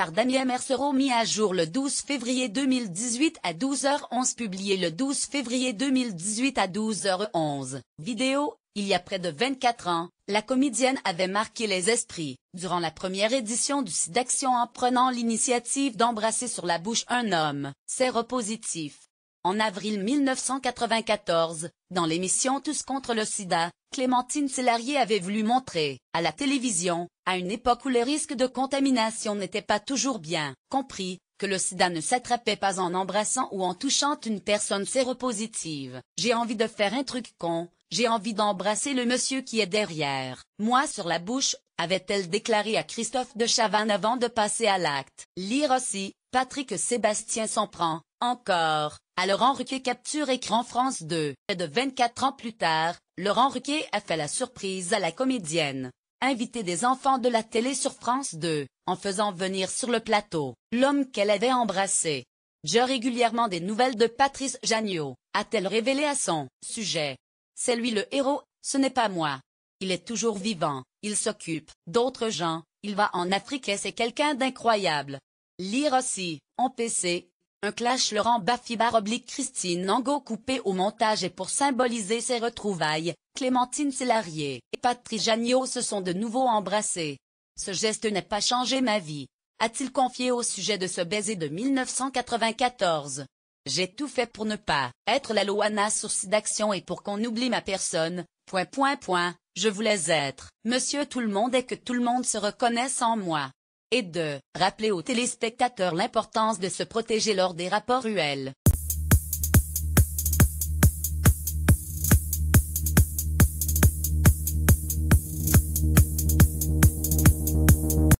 par Damien Mercereau mis à jour le 12 février 2018 à 12h11 publié le 12 février 2018 à 12h11. Vidéo, il y a près de 24 ans, la comédienne avait marqué les esprits, durant la première édition du Action en prenant l'initiative d'embrasser sur la bouche un homme, séropositif. En avril 1994, dans l'émission Tous contre le sida, Clémentine Sélarié avait voulu montrer, à la télévision, à une époque où les risques de contamination n'étaient pas toujours bien compris, que le sida ne s'attrapait pas en embrassant ou en touchant une personne séropositive. J'ai envie de faire un truc con, j'ai envie d'embrasser le monsieur qui est derrière. Moi sur la bouche, avait-elle déclaré à Christophe de Chavannes avant de passer à l'acte. Lire aussi, Patrick Sébastien s'en prend, encore. À Laurent Ruquier capture écran France 2. Près de 24 ans plus tard, Laurent Ruquier a fait la surprise à la comédienne. Invité des enfants de la télé sur France 2, en faisant venir sur le plateau l'homme qu'elle avait embrassé. J'ai régulièrement des nouvelles de Patrice Janio, a-t-elle révélé à son sujet. C'est lui le héros, ce n'est pas moi. Il est toujours vivant, il s'occupe d'autres gens, il va en Afrique et c'est quelqu'un d'incroyable. Lire aussi, en PC, un clash Laurent Bafibar oblique Christine Nango coupé au montage et pour symboliser ses retrouvailles, Clémentine Sélarié et Patrice Janio se sont de nouveau embrassés. Ce geste n'a pas changé ma vie, a-t-il confié au sujet de ce baiser de 1994. J'ai tout fait pour ne pas être la Loana source d'action et pour qu'on oublie ma personne, point point point, je voulais être, monsieur tout le monde et que tout le monde se reconnaisse en moi et de rappeler aux téléspectateurs l'importance de se protéger lors des rapports ruels.